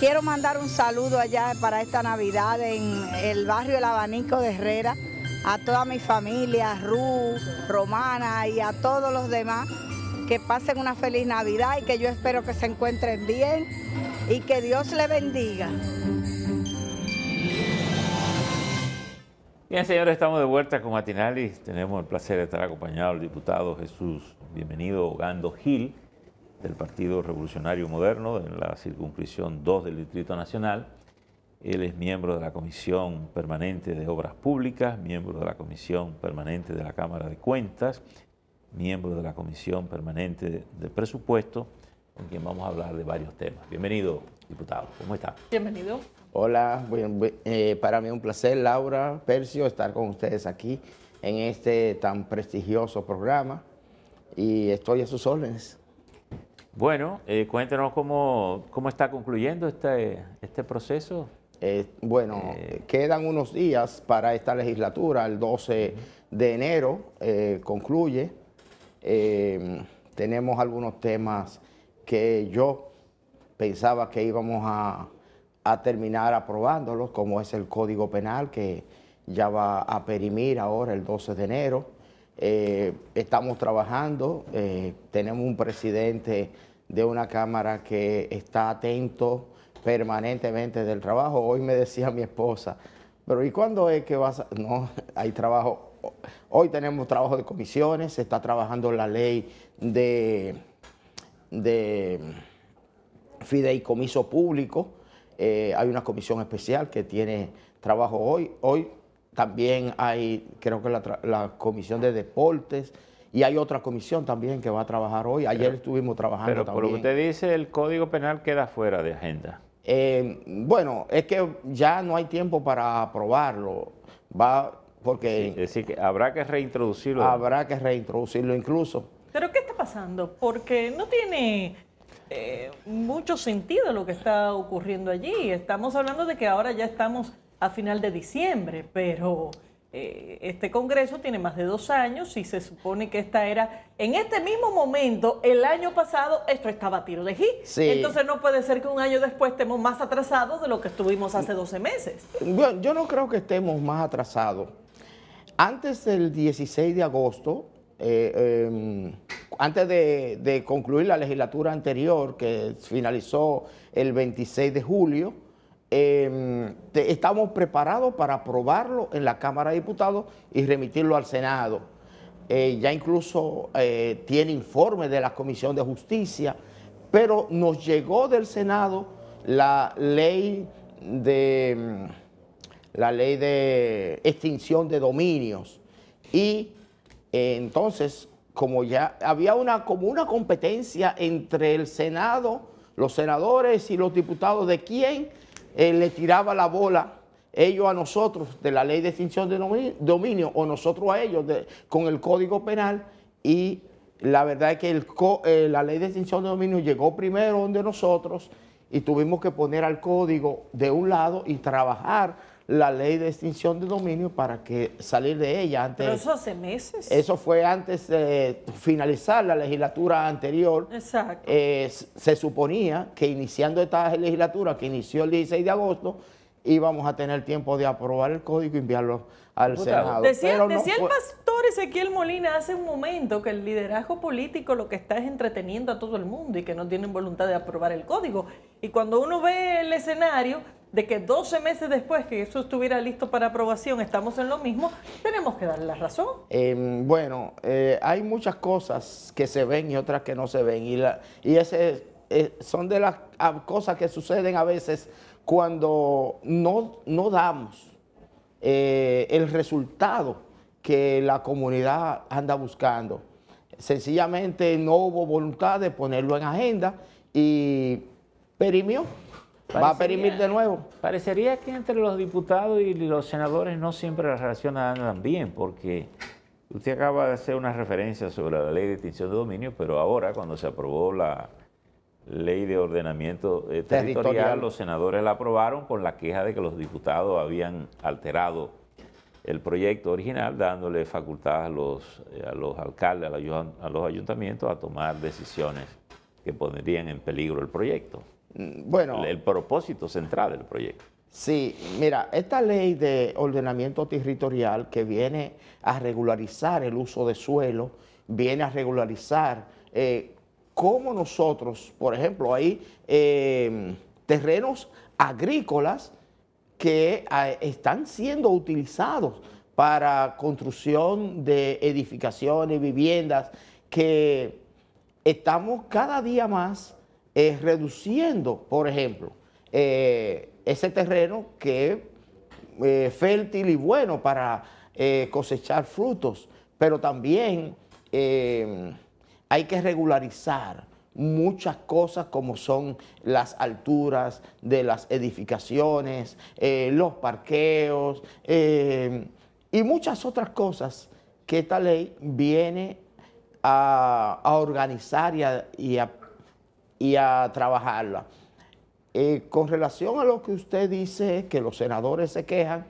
Quiero mandar un saludo allá para esta Navidad en el barrio El Abanico de Herrera, a toda mi familia, Ru, Romana y a todos los demás. Que pasen una feliz Navidad y que yo espero que se encuentren bien y que Dios les bendiga. Bien, señores, estamos de vuelta con Matinalis. Tenemos el placer de estar acompañado al diputado Jesús, bienvenido, Gando Gil del Partido Revolucionario Moderno en la circunscripción 2 del Distrito Nacional. Él es miembro de la Comisión Permanente de Obras Públicas, miembro de la Comisión Permanente de la Cámara de Cuentas, miembro de la Comisión Permanente de Presupuesto, con quien vamos a hablar de varios temas. Bienvenido, diputado. ¿Cómo está? Bienvenido. Hola, eh, para mí es un placer, Laura, Percio, estar con ustedes aquí en este tan prestigioso programa y estoy a sus órdenes. Bueno, eh, cuéntenos cómo, está concluyendo este, este proceso. Eh, bueno, eh, quedan unos días para esta legislatura, el 12 de enero eh, concluye. Em, tenemos algunos temas que yo pensaba que íbamos a, a terminar aprobándolos, como es el Código Penal que ya va a perimir ahora el 12 de enero eh, estamos trabajando, eh, tenemos un presidente de una Cámara que está atento permanentemente del trabajo. Hoy me decía mi esposa, pero ¿y cuándo es que vas a...? No, hay trabajo. Hoy tenemos trabajo de comisiones, se está trabajando la ley de, de fideicomiso público. Eh, hay una comisión especial que tiene trabajo hoy. Hoy también hay, creo que la, Comisión de Deportes, y hay otra comisión también que va a trabajar hoy. Ayer estuvimos trabajando pero también. Pero por lo que usted dice, el Código Penal queda fuera de agenda. Eh, bueno, es que ya no hay tiempo para aprobarlo. Va porque... decir, que habrá que reintroducirlo. Habrá que reintroducirlo incluso. ¿Pero qué está pasando? Porque no tiene eh, mucho sentido lo que está ocurriendo allí. Estamos hablando de que ahora ya estamos a final de diciembre, pero eh, este Congreso tiene más de dos años y se supone que esta era, en este mismo momento, el año pasado, esto estaba a tiro de hit. Entonces no puede ser que un año después estemos más atrasados de lo que estuvimos hace 12 meses. yo no creo que estemos más atrasados. Antes del 16 de agosto, eh, em, antes de concluir la legislatura anterior, que finalizó el 26 de julio, Em, estamos preparados para aprobarlo en la Cámara de Diputados y remitirlo al Senado. Eh, ya incluso eh, tiene informe de la Comisión de Justicia, pero nos llegó del Senado la ley de em, la ley de extinción de dominios y eh, entonces como ya había una como una competencia entre el Senado, los senadores y los diputados de quién le tiraba la bola ellos a nosotros de la ley de extinción de dominio o nosotros a ellos con el código penal y la verdad es que eh, la ley de extinción de dominio llegó primero donde nosotros y tuvimos que poner al código de un lado y trabajar la ley de extinción de dominio para que salir de ella antes. Pero eso hace meses. Eso fue antes de finalizar la legislatura anterior. Exacto. Eh, se suponía que iniciando esta legislatura, que inició el 16 de agosto, íbamos a tener tiempo de aprobar el código y enviarlo al Senado. Decía, el pastor Ezequiel Molina hace un momento que el liderazgo político lo que está es entreteniendo a todo el mundo y que no tienen voluntad de aprobar el código. Y cuando uno ve el escenario, de que 12 meses después que eso estuviera listo para aprobación estamos en lo mismo, tenemos que darle la razón. Em, bueno, eh, hay muchas cosas que se ven y otras que no se ven. Y, y ese, eh, son de las cosas que suceden a veces cuando no, no damos eh, el resultado que la comunidad anda buscando. Sencillamente no hubo voluntad de ponerlo en agenda y perimió va a perimir de nuevo. Parecería que entre los diputados y los senadores no siempre las relaciones andan bien, porque usted acaba de hacer una referencia sobre la ley de extinción de dominio, pero ahora cuando se aprobó la ley de ordenamiento eh, territorial, los senadores la aprobaron con la queja de que los diputados habían alterado el proyecto original, dándole facultad a los alcaldes, a los ayuntamientos a tomar decisiones que pondrían en peligro el proyecto. Bueno. El, propósito central del proyecto. Sí, mira, esta ley de ordenamiento territorial que viene a regularizar el uso de suelo, viene a regularizar eh, cómo nosotros, por ejemplo, hay em, terrenos agrícolas que ah, están siendo utilizados para construcción de edificaciones, viviendas, que estamos cada día más eh, reduciendo, por ejemplo, eh, ese terreno que es eh, fértil y bueno para cosechar frutos, pero también hay que regularizar muchas cosas como son las alturas de las edificaciones, los parqueos y muchas otras cosas que esta ley viene a, organizar y a, y a y a trabajarla. Eh, con relación a lo que usted dice, que los senadores se quejan,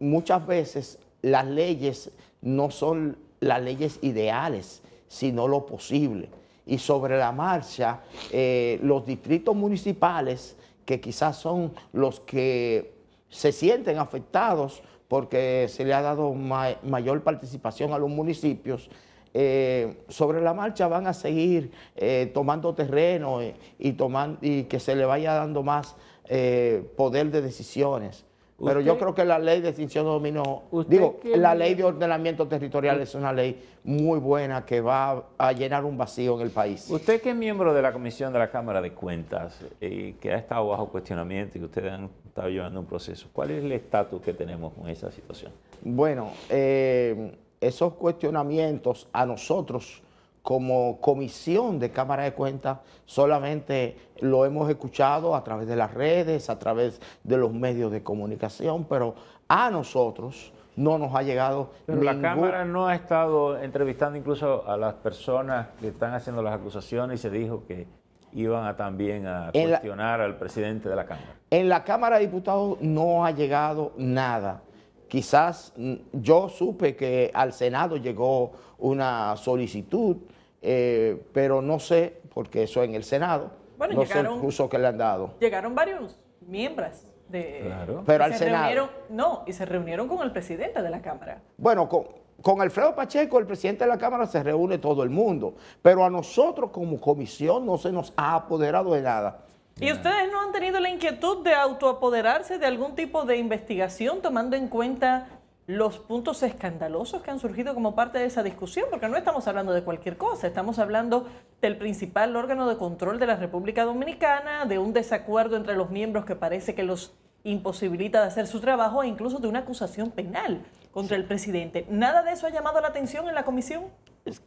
muchas veces las leyes no son las leyes ideales, sino lo posible. Y sobre la marcha, eh, los distritos municipales, que quizás son los que se sienten afectados porque se le ha dado mayor participación a los municipios, eh, sobre la marcha van a seguir eh, tomando terreno y, tomando, y que se le vaya dando más eh, poder de decisiones. Pero yo creo que la ley de extinción de dominio, digo, la ley de ordenamiento territorial es una ley muy buena que va a llenar un vacío en el país. Usted que es miembro de la Comisión de la Cámara de Cuentas y que ha estado bajo cuestionamiento y que ustedes han estado llevando un proceso, ¿cuál es el estatus que tenemos con esa situación? Bueno, eh, esos cuestionamientos a nosotros como comisión de Cámara de Cuentas solamente lo hemos escuchado a través de las redes, a través de los medios de comunicación, pero a nosotros no nos ha llegado. Pero la Cámara no ha estado entrevistando incluso a las personas que están haciendo las acusaciones y se dijo que iban también a cuestionar al presidente de la Cámara. En la Cámara de Diputados no ha llegado nada. Quizás mm, yo supe que al Senado llegó una solicitud, eh, pero no sé, porque eso en el Senado, bueno, no llegaron, sé que le han dado. Llegaron varios miembros de... Pero al Senado. no, y se reunieron con el presidente de la Cámara. Bueno, con, con Alfredo Pacheco, el presidente de la Cámara, se reúne todo el mundo, pero a nosotros como comisión no se nos ha apoderado de nada. ¿Y ustedes no han tenido la inquietud de autoapoderarse de algún tipo de investigación tomando en cuenta los puntos escandalosos que han surgido como parte de esa discusión? Porque no estamos hablando de cualquier cosa, estamos hablando del principal órgano de control de la República Dominicana, de un desacuerdo entre los miembros que parece que los imposibilita de hacer su trabajo e incluso de una acusación penal contra el presidente. ¿Nada de eso ha llamado la atención en la comisión?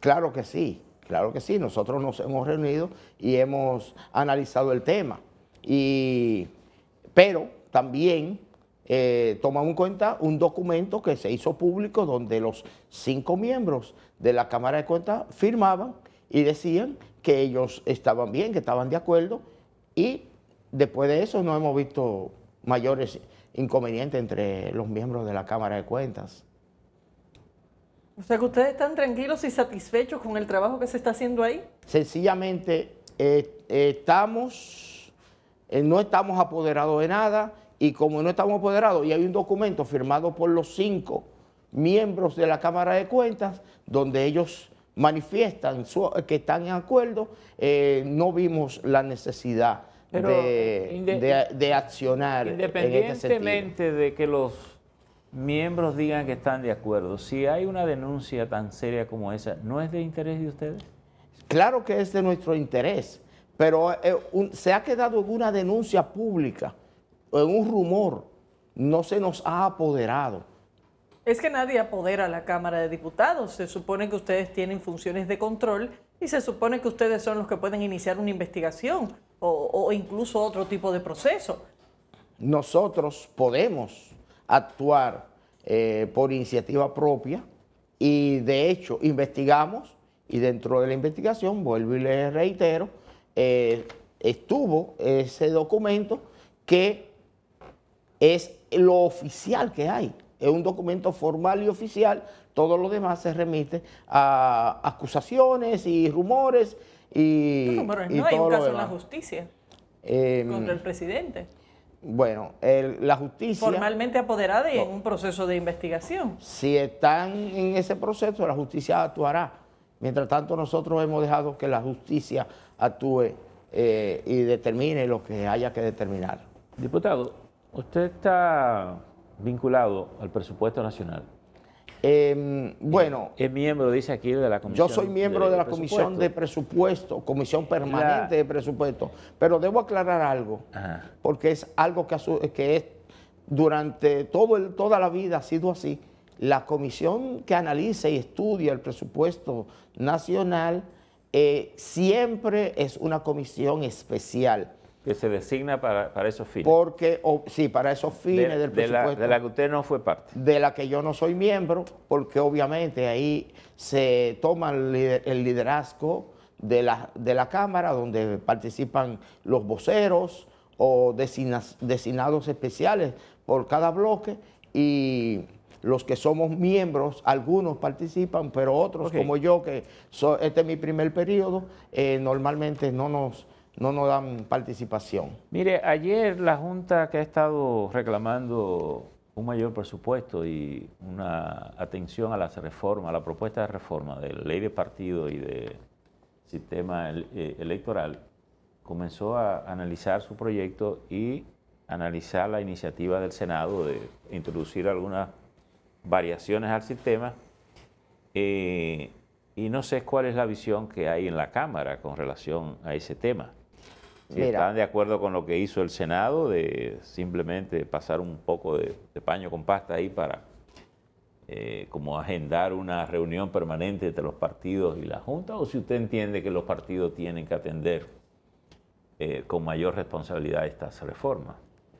Claro que sí. Claro que sí, nosotros nos hemos reunido y hemos analizado el tema. pero también eh, tomamos en cuenta un documento que se hizo público donde los cinco miembros de la Cámara de Cuentas firmaban y decían que ellos estaban bien, que estaban de acuerdo y después de eso no hemos visto mayores inconvenientes entre los miembros de la Cámara de Cuentas. O sea que ustedes están tranquilos y satisfechos con el trabajo que se está haciendo ahí. Sencillamente eh, estamos, eh, no estamos apoderados de nada y como no estamos apoderados y hay un documento firmado por los cinco miembros de la Cámara de Cuentas donde ellos manifiestan que están en acuerdo, eh, no vimos la necesidad de, de, accionar. Este independientemente de que los miembros digan que están de acuerdo, si hay una denuncia tan seria como esa, ¿no es de interés de ustedes? Claro que es de nuestro interés, pero eh, se ha quedado en una denuncia pública, en un rumor, no se nos ha apoderado. Es que nadie apodera a la Cámara de Diputados, se supone que ustedes tienen funciones de control y se supone que ustedes son los que pueden iniciar una investigación o incluso otro tipo de proceso. Nosotros podemos actuar eh, por iniciativa propia y de hecho investigamos y dentro de la investigación, vuelvo y le reitero, eh, estuvo ese documento que es lo oficial que hay, es un documento formal y oficial, todo lo demás se remite a acusaciones y rumores y, no, no hay un caso en la justicia em, contra el presidente. Bueno, la justicia... Formalmente apoderada y en un proceso de investigación. Si están en ese proceso, la justicia actuará. Mientras tanto, nosotros hemos dejado que la justicia actúe eh, y determine lo que haya que determinar. Diputado, usted está vinculado al presupuesto nacional. Em, bueno. Es miembro, dice aquí, de la comisión. Yo soy miembro de, la comisión de presupuesto, comisión permanente de presupuesto. Pero debo aclarar algo, porque es algo que, es, durante toda la vida ha sido así. La comisión que analiza y estudia el presupuesto nacional eh, siempre es una comisión especial que se designa para, para esos fines. Porque, sí, para esos fines del presupuesto. De la, que usted no fue parte. De la que yo no soy miembro, porque obviamente ahí se toma el, liderazgo de la, de la Cámara, donde participan los voceros o designados especiales por cada bloque y los que somos miembros, algunos participan, pero otros como yo, que este es mi primer periodo, eh, normalmente no nos no nos dan participación. Mire, ayer la Junta que ha estado reclamando un mayor presupuesto y una atención a las reformas, a la propuesta de reforma de ley de partido y de sistema eh, electoral, comenzó a analizar su proyecto y analizar la iniciativa del Senado de introducir algunas variaciones al sistema. Eh, y no sé cuál es la visión que hay en la Cámara con relación a ese tema están de acuerdo con lo que hizo el Senado, de simplemente pasar un poco de, paño con pasta ahí para eh, como agendar una reunión permanente entre los partidos y la Junta, o si usted entiende que los partidos tienen que atender eh, con mayor responsabilidad estas reformas.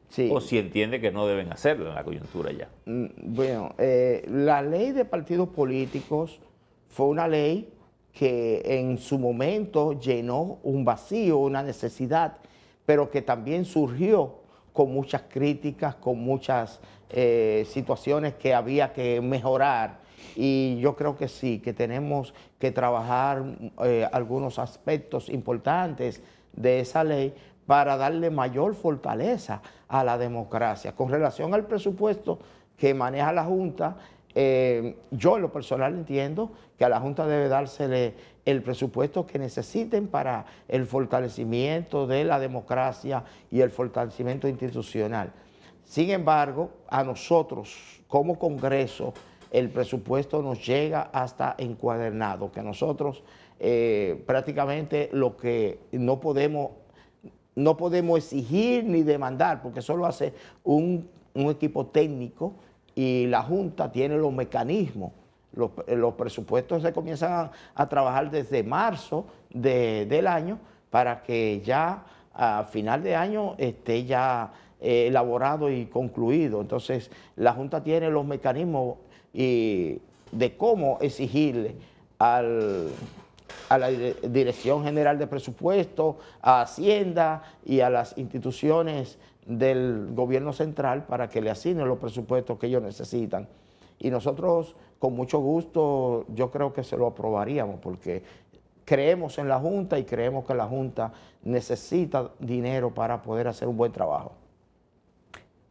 Sí. O si entiende que no deben hacerlo en la coyuntura ya. Mm, bueno, eh, la ley de partidos políticos fue una ley que en su momento llenó un vacío, una necesidad, pero que también surgió con muchas críticas, con muchas eh, situaciones que había que mejorar. Y yo creo que sí, que tenemos que trabajar eh, algunos aspectos importantes de esa ley para darle mayor fortaleza a la democracia. Con relación al presupuesto que maneja la Junta, eh, yo en lo personal entiendo que a la Junta debe dársele el presupuesto que necesiten para el fortalecimiento de la democracia y el fortalecimiento institucional. Sin embargo, a nosotros como Congreso el presupuesto nos llega hasta encuadernado, que nosotros eh, prácticamente lo que no podemos, no podemos exigir ni demandar, porque solo hace un equipo técnico y la Junta tiene los mecanismos. Los, eh, presupuestos se comienzan a, trabajar desde marzo del año para que ya a final de año esté ya eh, elaborado y concluido. Entonces, la Junta tiene los mecanismos y de cómo exigirle a la Dirección General de Presupuestos, a Hacienda y a las instituciones del gobierno central para que le asignen los presupuestos que ellos necesitan. Y nosotros, con mucho gusto, yo creo que se lo aprobaríamos, porque creemos en la Junta y creemos que la Junta necesita dinero para poder hacer un buen trabajo.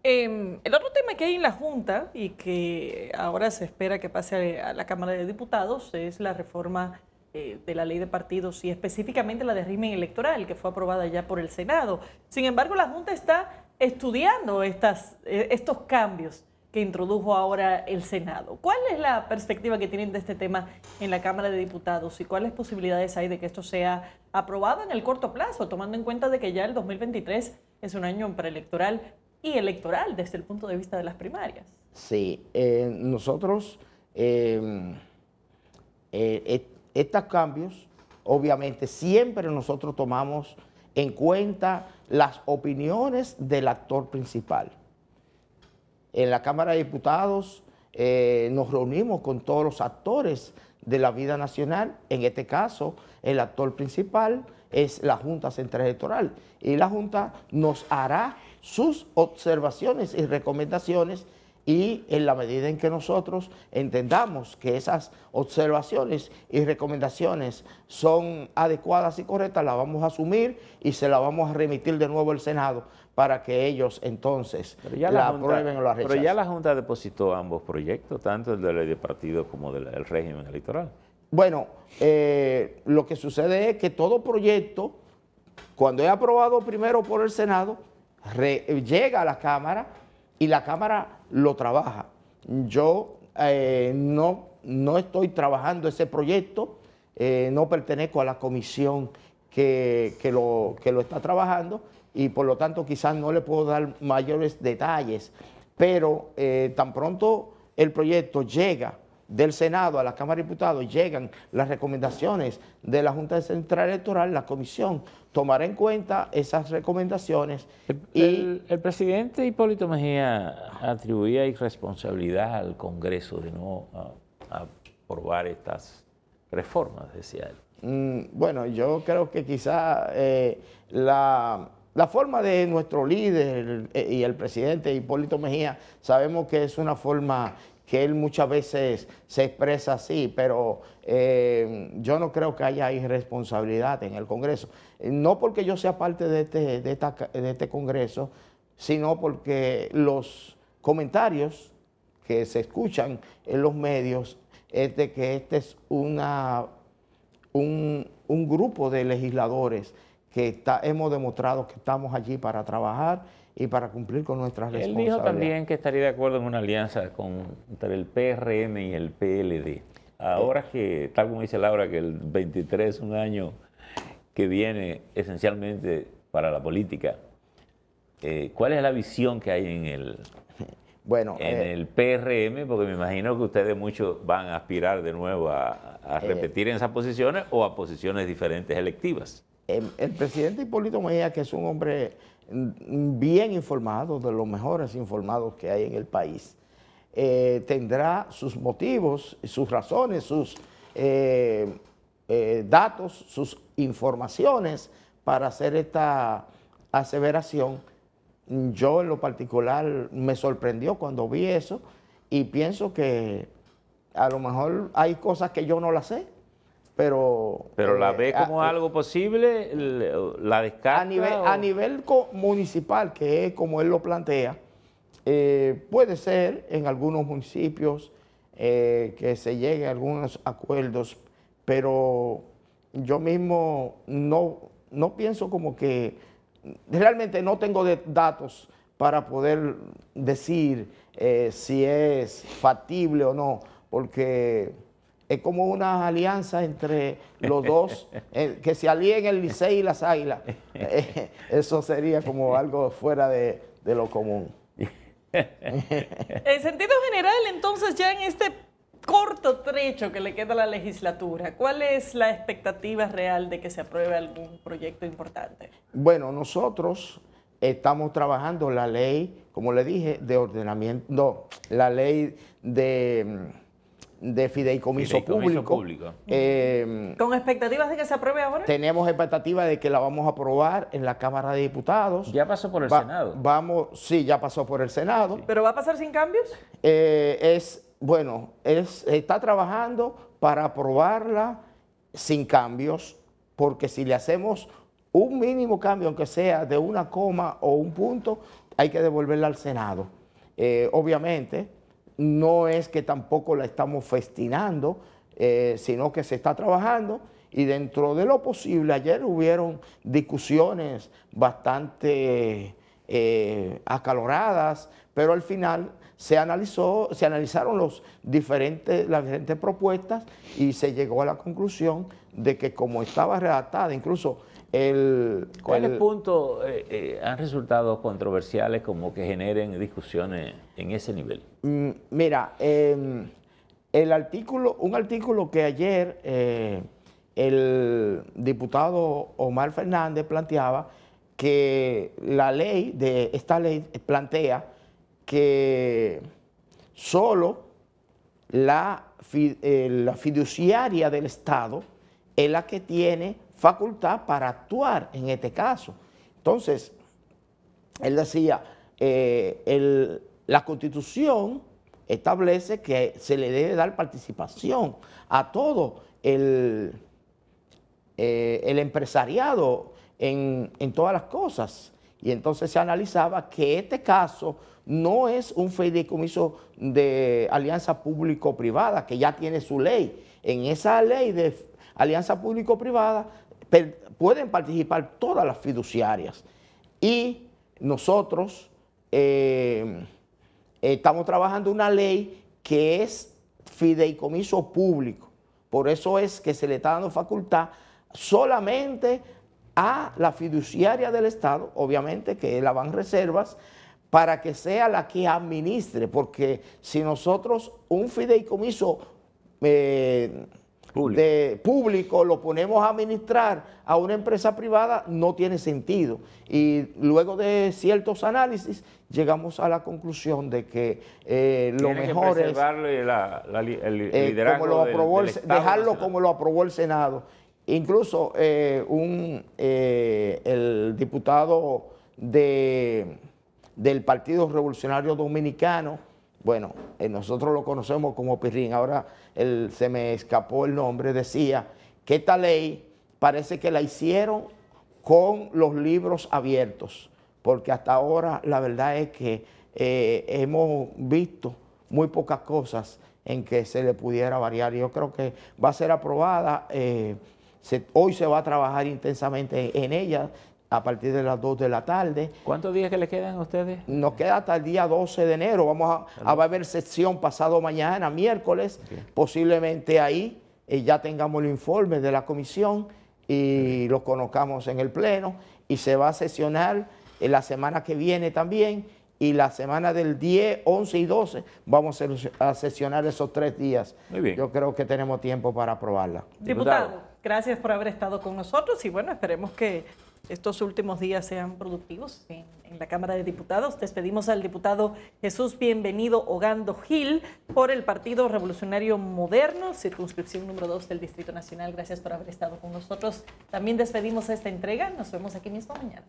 Em, el otro tema que hay en la Junta y que ahora se espera que pase a la Cámara de Diputados es la reforma eh, de la ley de partidos y específicamente la de régimen electoral que fue aprobada ya por el Senado. Sin embargo, la Junta está estudiando estas, e, estos cambios que introdujo ahora el Senado. ¿Cuál es la perspectiva que tienen de este tema en la Cámara de Diputados y cuáles posibilidades hay de que esto sea aprobado en el corto plazo, tomando en cuenta de que ya el 2023 es un año preelectoral y electoral desde el punto de vista de las primarias? Sí, eh, nosotros em, eh, e, estos cambios, obviamente, siempre nosotros tomamos en cuenta las opiniones del actor principal. En la Cámara de Diputados eh, nos reunimos con todos los actores de la vida nacional, en este caso el actor principal es la Junta Central Electoral y la Junta nos hará sus observaciones y recomendaciones y en la medida en que nosotros entendamos que esas observaciones y recomendaciones son adecuadas y correctas, las vamos a asumir y se la vamos a remitir de nuevo al Senado para que ellos entonces la, aprueben o la rechacen. Pero ya la Junta depositó ambos proyectos, tanto el de ley de partido como del régimen electoral. Bueno, eh, lo que sucede es que todo proyecto, cuando es aprobado primero por el Senado, llega a la Cámara y la Cámara lo trabaja. Yo eh, no, no estoy trabajando ese proyecto, eh, no pertenezco a la comisión que, lo, lo está trabajando y por lo tanto quizás no le puedo dar mayores detalles, pero eh, tan pronto el proyecto llega del Senado a la Cámara de Diputados llegan las recomendaciones de la Junta Central Electoral, la comisión tomará en cuenta esas recomendaciones. El, y, el, presidente Hipólito Mejía atribuía irresponsabilidad al Congreso de no aprobar estas reformas, decía él. Mm, bueno, yo creo que quizá eh, la, la, forma de nuestro líder eh, y el presidente Hipólito Mejía, sabemos que es una forma que él muchas veces se expresa así, pero eh, yo no creo que haya irresponsabilidad en el Congreso. Eh, no porque yo sea parte este, de este, Congreso, sino porque los comentarios que se escuchan en los medios es de que este es una, un, grupo de legisladores que está, hemos demostrado que estamos allí para trabajar y para cumplir con nuestras responsabilidades. Él dijo también que estaría de acuerdo en una alianza con, entre el PRM y el PLD. Ahora que, tal como dice Laura, que el 23 es un año que viene esencialmente para la política, eh, ¿cuál es la visión que hay en el, bueno, en eh, el PRM? Porque me imagino que ustedes muchos van a aspirar de nuevo a, eh, repetir en esas posiciones o a posiciones diferentes electivas. Em, el presidente Hipólito Mejía, que es un hombre mm, bien informado, de los mejores informados que hay en el país, eh, tendrá sus motivos, sus razones, sus eh, eh, datos, sus informaciones para hacer esta aseveración. Yo en lo particular me sorprendió cuando vi eso y pienso que a lo mejor hay cosas que yo no las sé pero... la eh, ve como eh, algo posible, la descarta. A nivel, municipal, que es como él lo plantea, eh, puede ser en algunos municipios que se llegue a algunos acuerdos, pero yo mismo no, no pienso como que... Realmente no tengo datos para poder decir si es factible o no, porque es como una alianza entre los dos, eh, que se alíen el Licey y las Águilas. eso sería como algo fuera de, de lo común. en sentido general, entonces, ya en este corto trecho que le queda a la legislatura, ¿cuál es la expectativa real de que se apruebe algún proyecto importante? Bueno, nosotros estamos trabajando la ley, como le dije, de ordenamiento, no, la ley de mm, de fideicomiso, público. Eh, ¿Con expectativas de que se apruebe ahora? Tenemos expectativas de que la vamos a aprobar en la Cámara de Diputados. Ya pasó por el Senado. Vamos, sí, ya pasó por el Senado. ¿Pero va a pasar sin cambios? Eh, es, bueno, es, está trabajando para aprobarla sin cambios, porque si le hacemos un mínimo cambio, aunque sea de una coma o un punto, hay que devolverla al Senado. Eh, obviamente no es que tampoco la estamos festinando, eh, sino que se está trabajando y dentro de lo posible, ayer hubieron discusiones bastante eh, acaloradas, pero al final se, analizó, se analizaron las diferentes propuestas y se llegó a la conclusión de que como estaba redactada, incluso ¿Cuáles puntos eh, eh, han resultado controversiales como que generen discusiones en ese nivel? Mm, mira, em, el artículo, un artículo que ayer eh, el diputado Omar Fernández planteaba que la ley de esta ley plantea que solo la fiduciaria del Estado es la que tiene facultad para actuar en este caso. Entonces, él decía, eh, la constitución establece que se le debe dar participación a todo el, eh, el empresariado en, todas las cosas. Y entonces se analizaba que este caso no es un fideicomiso de alianza público-privada, que ya tiene su ley. En esa ley de alianza público-privada pueden participar todas las fiduciarias. Y nosotros eh, estamos trabajando una ley que es fideicomiso público. Por eso es que se le está dando facultad solamente a la fiduciaria del Estado, obviamente que es la Reservas, para que sea la que administre, porque si nosotros un fideicomiso eh, público. De público, lo ponemos a administrar a una empresa privada, no tiene sentido. Y luego de ciertos análisis, llegamos a la conclusión de que eh, lo mejor es. el dejarlo como lo aprobó el Senado. Incluso eh, un, eh, el diputado de, del Partido Revolucionario Dominicano bueno, eh, nosotros lo conocemos como Pirrín, ahora se me escapó el nombre, decía que esta ley parece que la hicieron con los libros abiertos, porque hasta ahora la verdad es que eh, hemos visto muy pocas cosas en que se le pudiera variar. Yo creo que va a ser aprobada. Eh, hoy se va a trabajar intensamente en ella a partir de las 2 de la tarde. ¿Cuántos días que le quedan a ustedes? Nos queda hasta el día 12 de enero. Vamos a, haber sesión pasado mañana, miércoles. Posiblemente ahí eh, ya tengamos el informe de la comisión y lo conozcamos en el Pleno. Y se va a sesionar en eh, la semana que viene también. Y la semana del 10, 11 y 12 vamos a sesionar esos tres días. Muy bien. Yo creo que tenemos tiempo para aprobarla. Diputado. gracias por haber estado con nosotros y bueno, esperemos que estos últimos días sean productivos en, la Cámara de Diputados. Despedimos al diputado Jesús Bienvenido Ogando Gil por el Partido Revolucionario Moderno, circunscripción número 2 del Distrito Nacional. Gracias por haber estado con nosotros. También despedimos esta entrega. Nos vemos aquí mismo mañana.